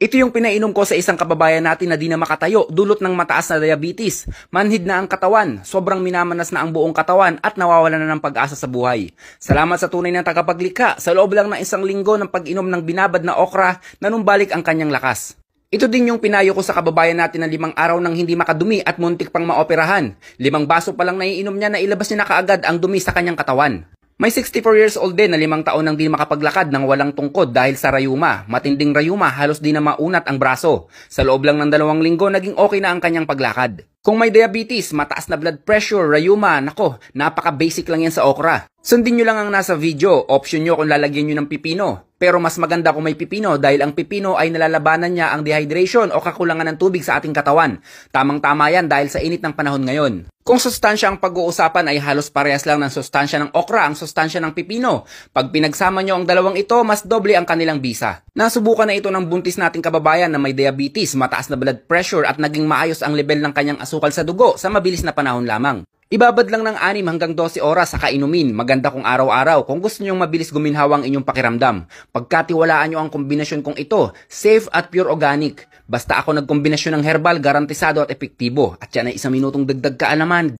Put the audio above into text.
Ito yung pinainom ko sa isang kababayan natin na di na makatayo, dulot ng mataas na diabetes. Manhid na ang katawan, sobrang minamanas na ang buong katawan at nawawala na ng pag-asa sa buhay. Salamat sa tunay ng tagapaglikha, sa loob lang ng isang linggo ng pag-inom ng binabad na okra, nanumbalik ang kanyang lakas. Ito din yung pinayo ko sa kababayan natin na limang araw nang hindi makadumi at muntik pang maoperahan. Limang baso pa lang naiinom niya na ilabas niya na kaagad ang dumi sa kanyang katawan. May 64 years old din na limang taon nang di makapaglakad ng walang tungkod dahil sa rayuma. Matinding rayuma, halos di na maunat ang braso. Sa loob lang ng dalawang linggo, naging okay na ang kanyang paglakad. Kung may diabetes, mataas na blood pressure, rayuma, nako, napaka-basic lang yan sa okra. Sundin nyo lang ang nasa video, option nyo kung lalagyan nyo ng pipino. Pero mas maganda kung may pipino dahil ang pipino ay nalalabanan niya ang dehydration o kakulangan ng tubig sa ating katawan. Tamang-tama yan dahil sa init ng panahon ngayon. Kung sustansya ang pag-uusapan ay halos parehas lang ng sustansya ng okra ang sustansya ng pipino. Pag pinagsama nyo ang dalawang ito, mas doble ang kanilang bisa. Nasubukan na ito ng buntis nating kababayan na may diabetes, mataas na blood pressure at naging maayos ang level ng kanyang asukal sa dugo sa mabilis na panahon lamang. Ibabad lang ng 6 hanggang 12 oras sa kainumin. Maganda kung araw-araw kung gusto nyong mabilis ang inyong pakiramdam. Pagkatiwalaan nyo ang kombinasyon kong ito, safe at pure organic. Basta ako nagkombinasyon ng herbal, garantisado at epektibo. At yan ay isang minutong dagdag kaalaman.